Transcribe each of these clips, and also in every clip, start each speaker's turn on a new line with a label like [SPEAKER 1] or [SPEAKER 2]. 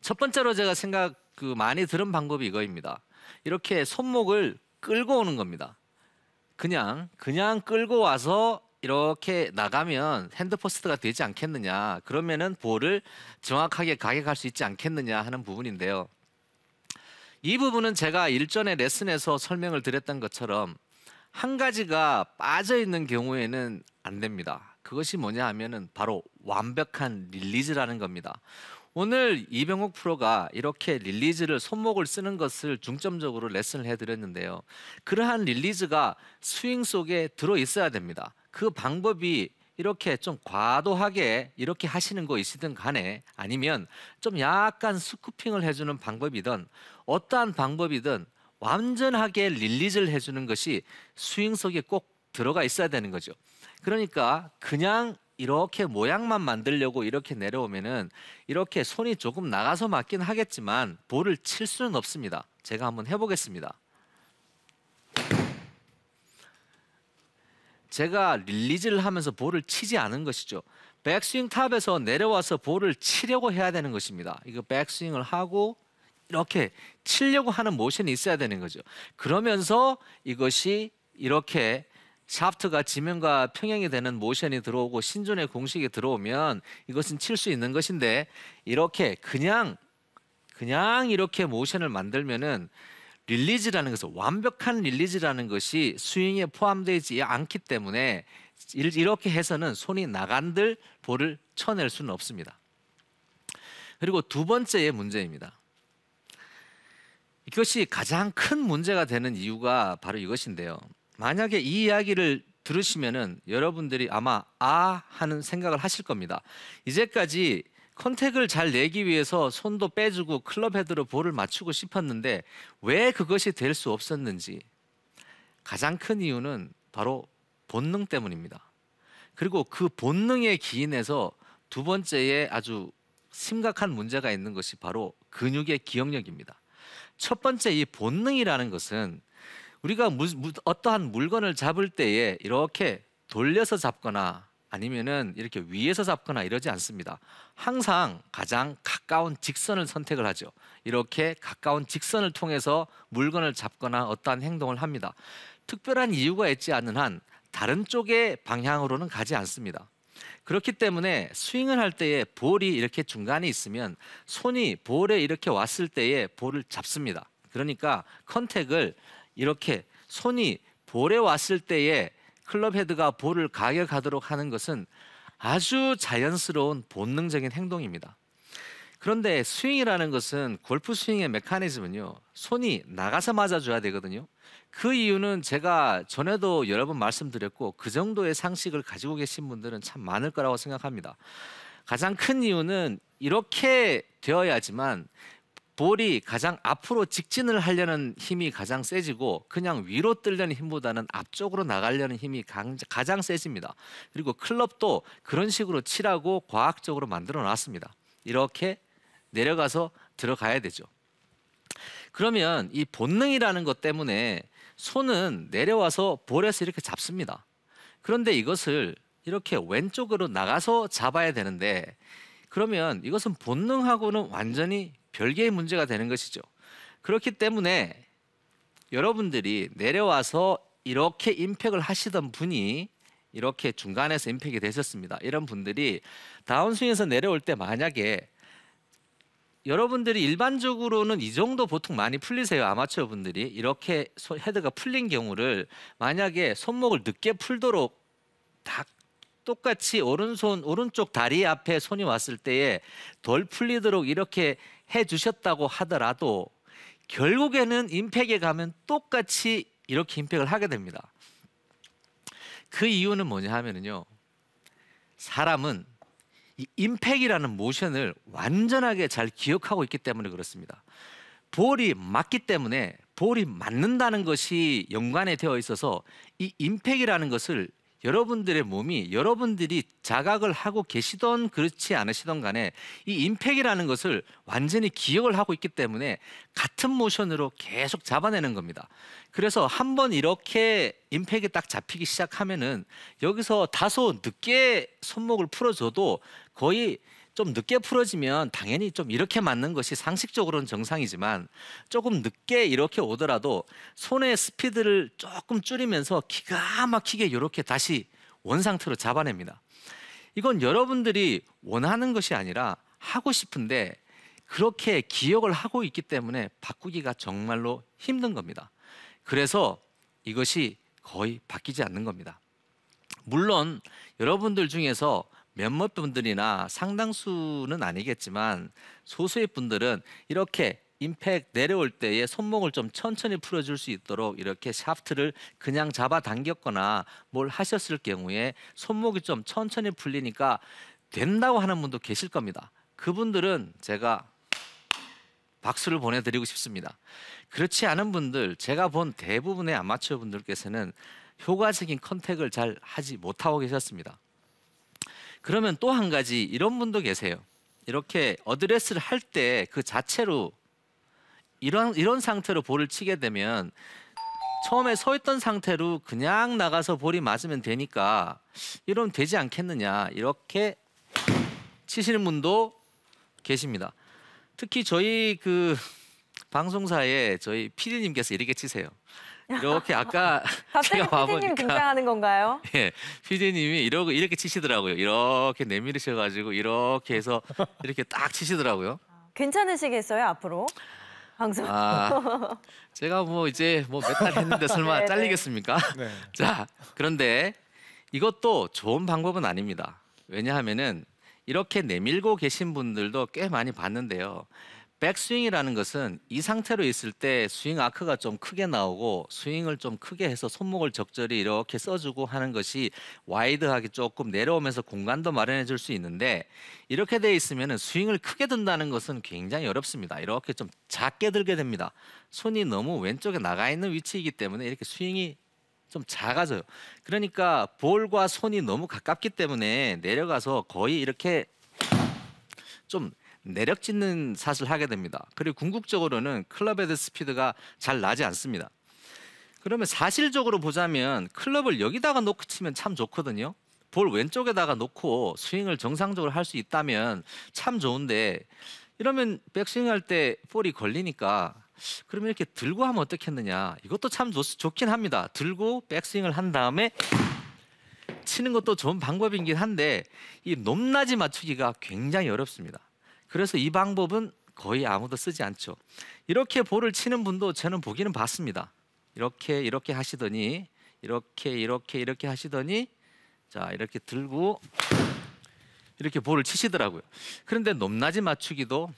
[SPEAKER 1] 첫 번째로 제가 생각 그 많이 들은 방법이 이거입니다. 이렇게 손목을 끌고 오는 겁니다. 그냥 그냥 끌고 와서 이렇게 나가면 핸드포스트가 되지 않겠느냐 그러면은 볼을 정확하게 가격할 수 있지 않겠느냐 하는 부분인데요 이 부분은 제가 일전에 레슨에서 설명을 드렸던 것처럼 한 가지가 빠져 있는 경우에는 안 됩니다 그것이 뭐냐 하면은 바로 완벽한 릴리즈라는 겁니다 오늘 이병욱 프로가 이렇게 릴리즈를 손목을 쓰는 것을 중점적으로 레슨을 해드렸는데요. 그러한 릴리즈가 스윙 속에 들어있어야 됩니다. 그 방법이 이렇게 좀 과도하게 이렇게 하시는 거 있으든 간에 아니면 좀 약간 스쿠핑을 해주는 방법이든 어떠한 방법이든 완전하게 릴리즈를 해주는 것이 스윙 속에 꼭 들어가 있어야 되는 거죠. 그러니까 그냥 이렇게 모양만 만들려고 이렇게 내려오면은 이렇게 손이 조금 나가서 맞긴 하겠지만 볼을 칠 수는 없습니다. 제가 한번 해보겠습니다. 제가 릴리즈를 하면서 볼을 치지 않은 것이죠. 백스윙 탑에서 내려와서 볼을 치려고 해야 되는 것입니다. 이거 백스윙을 하고 이렇게 치려고 하는 모션이 있어야 되는 거죠. 그러면서 이것이 이렇게 샤프트가 지면과 평행이 되는 모션이 들어오고 신존의 공식이 들어오면 이것은 칠 수 있는 것인데 이렇게 그냥 그냥 이렇게 모션을 만들면은 릴리즈라는 것은 완벽한 릴리즈라는 것이 스윙에 포함되지 않기 때문에 이렇게 해서는 손이 나간들 볼을 쳐낼 수는 없습니다. 그리고 두 번째의 문제입니다. 이것이 가장 큰 문제가 되는 이유가 바로 이것인데요. 만약에 이 이야기를 들으시면은 여러분들이 아마 아 하는 생각을 하실 겁니다. 이제까지 컨택을 잘 내기 위해서 손도 빼주고 클럽 헤드로 볼을 맞추고 싶었는데 왜 그것이 될 수 없었는지 가장 큰 이유는 바로 본능 때문입니다. 그리고 그 본능에 기인해서 두 번째에 아주 심각한 문제가 있는 것이 바로 근육의 기억력입니다. 첫 번째 이 본능이라는 것은 우리가 무, 무, 어떠한 물건을 잡을 때에 이렇게 돌려서 잡거나 아니면은 이렇게 위에서 잡거나 이러지 않습니다. 항상 가장 가까운 직선을 선택을 하죠. 이렇게 가까운 직선을 통해서 물건을 잡거나 어떠한 행동을 합니다. 특별한 이유가 있지 않은 한 다른 쪽의 방향으로는 가지 않습니다. 그렇기 때문에 스윙을 할 때에 볼이 이렇게 중간에 있으면 손이 볼에 이렇게 왔을 때에 볼을 잡습니다. 그러니까 컨택을 이렇게 손이 볼에 왔을 때에 클럽 헤드가 볼을 가격하도록 하는 것은 아주 자연스러운 본능적인 행동입니다. 그런데 스윙이라는 것은 골프 스윙의 메커니즘은요. 손이 나가서 맞아줘야 되거든요. 그 이유는 제가 전에도 여러 번 말씀드렸고 그 정도의 상식을 가지고 계신 분들은 참 많을 거라고 생각합니다. 가장 큰 이유는 이렇게 되어야지만 볼이 가장 앞으로 직진을 하려는 힘이 가장 세지고 그냥 위로 뜰려는 힘보다는 앞쪽으로 나가려는 힘이 가장 세집니다. 그리고 클럽도 그런 식으로 칠하고 과학적으로 만들어 놨습니다. 이렇게 내려가서 들어가야 되죠. 그러면 이 본능이라는 것 때문에 손은 내려와서 볼에서 이렇게 잡습니다. 그런데 이것을 이렇게 왼쪽으로 나가서 잡아야 되는데 그러면 이것은 본능하고는 완전히 별개의 문제가 되는 것이죠. 그렇기 때문에 여러분들이 내려와서 이렇게 임팩을 하시던 분이 이렇게 중간에서 임팩이 되셨습니다. 이런 분들이 다운스윙에서 내려올 때 만약에 여러분들이 일반적으로는 이 정도 보통 많이 풀리세요 아마추어 분들이 이렇게 헤드가 풀린 경우를 만약에 손목을 늦게 풀도록 딱 똑같이 오른손 오른쪽 다리 앞에 손이 왔을 때에 덜 풀리도록 이렇게 해 주셨다고 하더라도 결국에는 임팩에 가면 똑같이 이렇게 임팩을 하게 됩니다. 그 이유는 뭐냐 하면은요. 사람은 이 임팩이라는 모션을 완전하게 잘 기억하고 있기 때문에 그렇습니다. 볼이 맞기 때문에 볼이 맞는다는 것이 연관이 되어 있어서 이 임팩이라는 것을 여러분들의 몸이 여러분들이 자각을 하고 계시던 그렇지 않으시던 간에 이 임팩이라는 것을 완전히 기억을 하고 있기 때문에 같은 모션으로 계속 잡아내는 겁니다. 그래서 한번 이렇게 임팩이 딱 잡히기 시작하면은 여기서 다소 늦게 손목을 풀어줘도 거의 좀 늦게 풀어지면 당연히 좀 이렇게 맞는 것이 상식적으로는 정상이지만 조금 늦게 이렇게 오더라도 손의 스피드를 조금 줄이면서 기가 막히게 이렇게 다시 원상태로 잡아냅니다. 이건 여러분들이 원하는 것이 아니라 하고 싶은데 그렇게 기억을 하고 있기 때문에 바꾸기가 정말로 힘든 겁니다. 그래서 이것이 거의 바뀌지 않는 겁니다. 물론 여러분들 중에서 몇몇 분들이나 상당수는 아니겠지만 소수의 분들은 이렇게 임팩 내려올 때에 손목을 좀 천천히 풀어줄 수 있도록 이렇게 샤프트를 그냥 잡아당겼거나 뭘 하셨을 경우에 손목이 좀 천천히 풀리니까 된다고 하는 분도 계실 겁니다. 그분들은 제가 박수를 보내드리고 싶습니다. 그렇지 않은 분들, 제가 본 대부분의 아마추어 분들께서는 효과적인 컨택을 잘 하지 못하고 계셨습니다. 그러면 또 한 가지 이런 분도 계세요. 이렇게 어드레스를 할 때 그 자체로 이런 이런 상태로 볼을 치게 되면 처음에 서 있던 상태로 그냥 나가서 볼이 맞으면 되니까 이러면 되지 않겠느냐 이렇게 치시는 분도 계십니다. 특히 저희 그 방송사에 저희 PD님께서 이렇게 치세요. 이렇게 아까 아, 갑자기 제가 와보니까 피디님 등장하는 건가요? 예, 피디님이 이러고 이렇게 치시더라고요. 이렇게 내밀으셔가지고 이렇게 해서 이렇게 딱 치시더라고요. 아, 괜찮으시겠어요 앞으로? 방송. 아, 제가 뭐 이제 뭐 몇 달 했는데 설마 네네. 네. 잘리겠습니까? 네. 자, 그런데 이것도 좋은 방법은 아닙니다. 왜냐하면은 이렇게 내밀고 계신 분들도 꽤 많이 봤는데요. 백스윙이라는 것은 이 상태로 있을 때 스윙 아크가 좀 크게 나오고 스윙을 좀 크게 해서 손목을 적절히 이렇게 써주고 하는 것이 와이드하게 조금 내려오면서 공간도 마련해 줄 수 있는데 이렇게 돼 있으면 스윙을 크게 든다는 것은 굉장히 어렵습니다. 이렇게 좀 작게 들게 됩니다. 손이 너무 왼쪽에 나가 있는 위치이기 때문에 이렇게 스윙이 좀 작아져요. 그러니까 볼과 손이 너무 가깝기 때문에 내려가서 거의 이렇게 좀 내력짓는 샷을 하게 됩니다. 그리고 궁극적으로는 클럽 헤드 스피드가 잘 나지 않습니다. 그러면 사실적으로 보자면 클럽을 여기다가 놓고 치면 참 좋거든요. 볼 왼쪽에다가 놓고 스윙을 정상적으로 할 수 있다면 참 좋은데 이러면 백스윙 할때 볼이 걸리니까 그러면 이렇게 들고 하면 어떻겠느냐 이것도 참 좋, 좋긴 합니다. 들고 백스윙을 한 다음에 치는 것도 좋은 방법이긴 한데 이 높낮이 맞추기가 굉장히 어렵습니다. 그래서 이 방법은 거의 아무도 쓰지 않죠. 이렇게 볼을 치는 분도 저는 보기는 봤습니다. 이렇게 이렇게 하시더니 이렇게 이렇게 이렇게 하시더니 자 이렇게 들고 이렇게 볼을 치시더라고요. 그런데 높낮이 맞추기도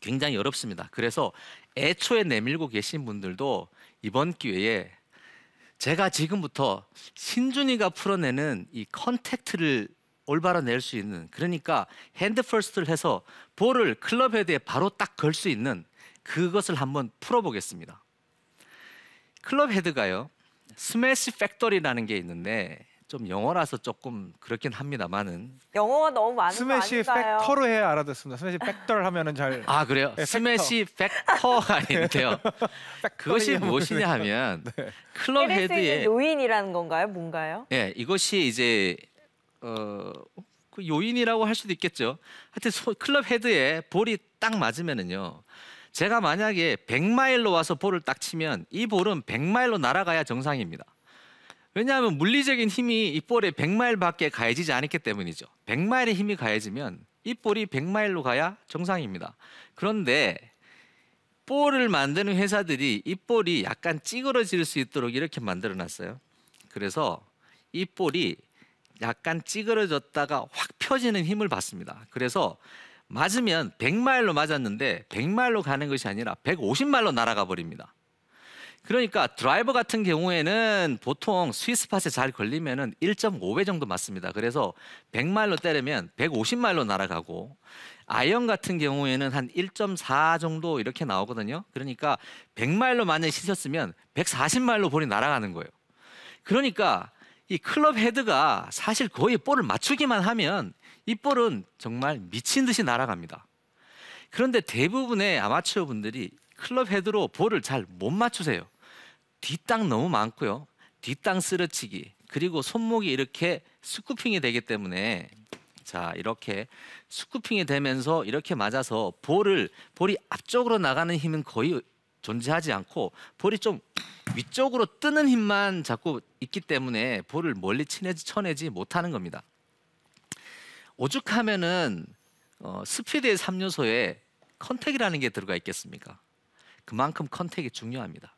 [SPEAKER 1] 굉장히 어렵습니다. 그래서 애초에 내밀고 계신 분들도 이번 기회에 제가 지금부터 신준이가 풀어내는 이 컨택트를 올바라낼수 있는 그러니까 핸드 퍼스트를 해서 볼을 클럽 헤드에 바로 딱 걸 수 있는 그것을 한번 풀어보겠습니다. 클럽 헤드가요. 스매시 팩토리라는 게 있는데 좀 영어라서 조금 그렇긴 합니다만은 영어가 너무 많은 스매시 팩터로 해야 알아듣습니다. 스매시 팩터를 하면은 잘 아 그래요? 네, 스매시 팩터가 아닌데요. 그것이 무엇이냐 하면 네. 클럽 헤드의 노인이라는 건가요? 뭔가요? 예, 네, 이것이 이제 어, 그 요인이라고 할 수도 있겠죠. 하여튼 소, 클럽 헤드에 볼이 딱 맞으면은요. 제가 만약에 100마일로 와서 볼을 딱 치면 이 볼은 100마일로 날아가야 정상입니다. 왜냐하면 물리적인 힘이 이 볼에 100마일밖에 가해지지 않았기 때문이죠. 100마일의 힘이 가해지면 이 볼이 100마일로 가야 정상입니다. 그런데 볼을 만드는 회사들이 이 볼이 약간 찌그러질 수 있도록 이렇게 만들어 놨어요. 그래서 이 볼이 약간 찌그러졌다가 확 펴지는 힘을 받습니다. 그래서 맞으면 100마일로 맞았는데 100마일로 가는 것이 아니라 150마일로 날아가 버립니다. 그러니까 드라이버 같은 경우에는 보통 스위스팟에 잘 걸리면은 1.5배 정도 맞습니다. 그래서 100마일로 때리면 150마일로 날아가고 아이언 같은 경우에는 한 1.4 정도 이렇게 나오거든요. 그러니까 100마일로 만약에 치셨으면 140마일로 볼이 날아가는 거예요. 그러니까 이 클럽 헤드가 사실 거의 볼을 맞추기만 하면 이 볼은 정말 미친 듯이 날아갑니다. 그런데 대부분의 아마추어 분들이 클럽 헤드로 볼을 잘 못 맞추세요. 뒷땅 너무 많고요. 뒷땅 쓰러치기 그리고 손목이 이렇게 스쿠핑이 되기 때문에 자 이렇게 스쿠핑이 되면서 이렇게 맞아서 볼을 볼이 앞쪽으로 나가는 힘은 거의 존재하지 않고 볼이 좀 위쪽으로 뜨는 힘만 자꾸 있기 때문에 볼을 멀리 치내지, 쳐내지 못하는 겁니다. 오죽하면은 어, 스피드의 3요소에 컨택이라는 게 들어가 있겠습니까? 그만큼 컨택이 중요합니다.